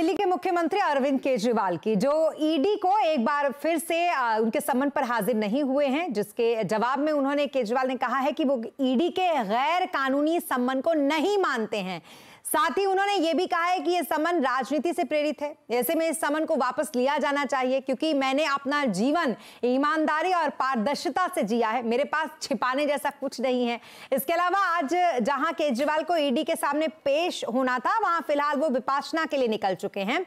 दिल्ली के मुख्यमंत्री अरविंद केजरीवाल की जो ईडी e को एक बार फिर से उनके समन पर हाजिर नहीं हुए हैं जिसके जवाब में उन्होंने केजरीवाल ने कहा है कि वो ईडी e के गैर कानूनी समन को नहीं मानते हैं साथ ही उन्होंने ये भी कहा है कि यह समन राजनीति से प्रेरित है ऐसे में इस समन को वापस लिया जाना चाहिए क्योंकि मैंने अपना जीवन ईमानदारी और पारदर्शिता से जिया है मेरे पास छिपाने जैसा कुछ नहीं है इसके अलावा आज जहां केजरीवाल को ईडी के सामने पेश होना था वहां फिलहाल वो विपासना के लिए निकल चुके हैं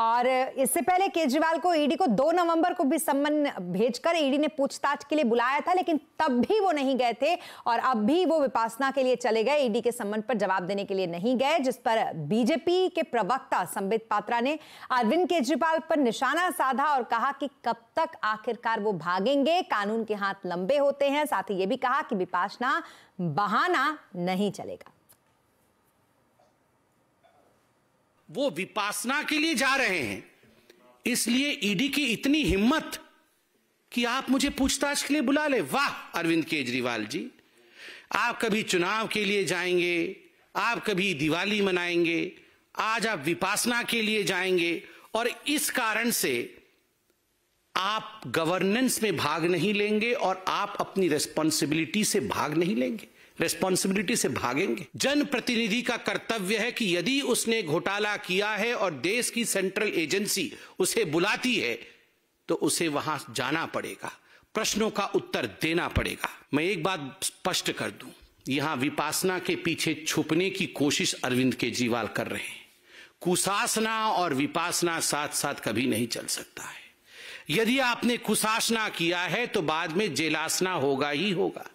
और इससे पहले केजरीवाल को ईडी को दो नवंबर को भी समन भेजकर ईडी ने पूछताछ के लिए बुलाया था लेकिन तब भी वो नहीं गए थे और अब भी वो विपासना के लिए चले गए ईडी के सम्मन पर जवाब देने के लिए नहीं गए है जिस पर बीजेपी के प्रवक्ता संबित पात्रा ने अरविंद केजरीवाल पर निशाना साधा और कहा कि कब तक आखिरकार वो भागेंगे कानून के हाथ लंबे होते हैं साथ ही ये भी कहा कि विपासना बहाना नहीं चलेगा वो विपासना के लिए जा रहे हैं इसलिए ईडी की इतनी हिम्मत कि आप मुझे पूछताछ के लिए बुला ले वाह अरविंद केजरीवाल जी आप कभी चुनाव के लिए जाएंगे आप कभी दिवाली मनाएंगे आज आप विपासना के लिए जाएंगे और इस कारण से आप गवर्नेंस में भाग नहीं लेंगे और आप अपनी रेस्पॉन्सिबिलिटी से भाग नहीं लेंगे रेस्पॉन्सिबिलिटी से भागेंगे जनप्रतिनिधि का कर्तव्य है कि यदि उसने घोटाला किया है और देश की सेंट्रल एजेंसी उसे बुलाती है तो उसे वहां जाना पड़ेगा प्रश्नों का उत्तर देना पड़ेगा मैं एक बात स्पष्ट कर दूं यहां विपासना के पीछे छुपने की कोशिश अरविंद केजरीवाल कर रहे हैं कुशासना और विपासना साथ साथ कभी नहीं चल सकता है यदि आपने कुशासना किया है तो बाद में जेलासना होगा ही होगा